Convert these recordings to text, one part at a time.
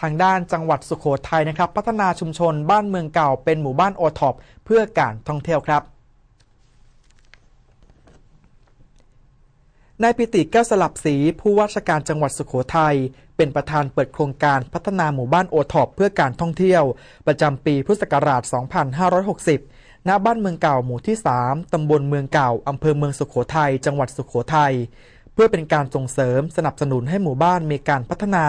ทางด้านจังหวัดสุขโขทัยนะครับพัฒนาชุมชนบ้านเมืองเก่าเป็นหมู่บ้านโอท็อปเพื่อการท่องเที่ยวครับ นายปิติแก้วสลับสี ผู้ว่าราชการจังหวัดสุขโขทัยเป็นประธานเปิดโครงการพัฒนาหมู่บ้านโอท็อปเพื่อการท่องเที่ยว ประจำปีพุทธศักราช 2560 ณบ้านเมืองเก่าหมู่ที่ 3ตำบลเมืองเก่าอำเภอเมืองสุขโขทัยจังหวัดสุขโขทัยเพื่อเป็นการส่งเสริมสนับสนุนให้หมู่บ้านมีการพัฒนา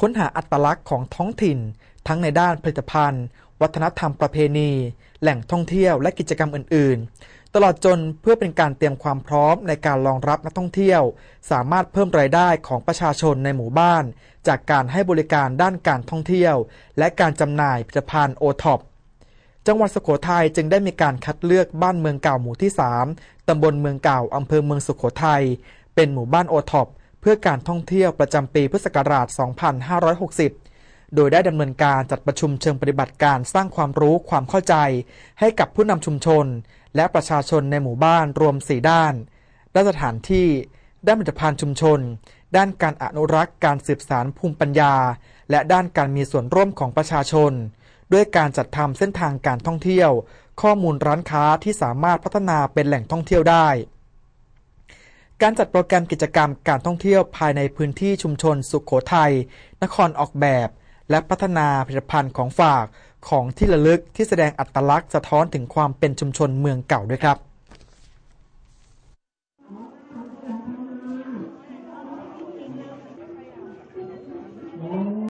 ค้นหาอัตลักษณ์ของท้องถิ่น ทั้งในด้านผลิตภัณฑ์วัฒนธรรมประเพณี แหล่งท่องเที่ยวและกิจกรรมอื่นๆ ตลอดจนเพื่อเป็นการเตรียมความพร้อมในการรองรับนักท่องเที่ยว สามารถเพิ่มรายได้ของประชาชนในหมู่บ้าน จากการให้บริการด้านการท่องเที่ยว และการจำหน่ายผลิตภัณฑ์โอท็อปจังหวัดสุโขทัยจึงได้มีการคัดเลือกบ้านเมืองเก่าหมู่ที่ 3ตำบลเมืองเก่าอำเภอเมืองสุโขทัยเป็นหมู่บ้านโอท็อปเพื่อการท่องเที่ยวประจำปีพุทธศักราช 2560 โดยได้ดำเนินการจัดประชุมเชิงปฏิบัติการสร้างความรู้ความเข้าใจ ให้กับผู้นำชุมชน และประชาชนในหมู่บ้านรวม 4 ด้าน ด้านสถานที่ ด้านผลิตภัณฑ์ชุมชน ด้านการอนุรักษ์ การสืบสารภูมิปัญญา และด้านการมีส่วนร่วมของประชาชน ด้วยการจัดทำเส้นทางการท่องเที่ยว ข้อมูลร้านค้าที่สามารถพัฒนาเป็นแหล่งท่องเที่ยวได้การจัดโปรแกรมกิจกรรมการท่องเที่ยวภายในพื้นที่ชุมชนสุขโขทยัย นครออกแบบและพัฒนาผลิตภัณฑ์ของฝากของที่ระลึกที่แสดงอัตลักษณ์สะท้อนถึงความเป็นชุมชนเมืองเก่าด้วยครับ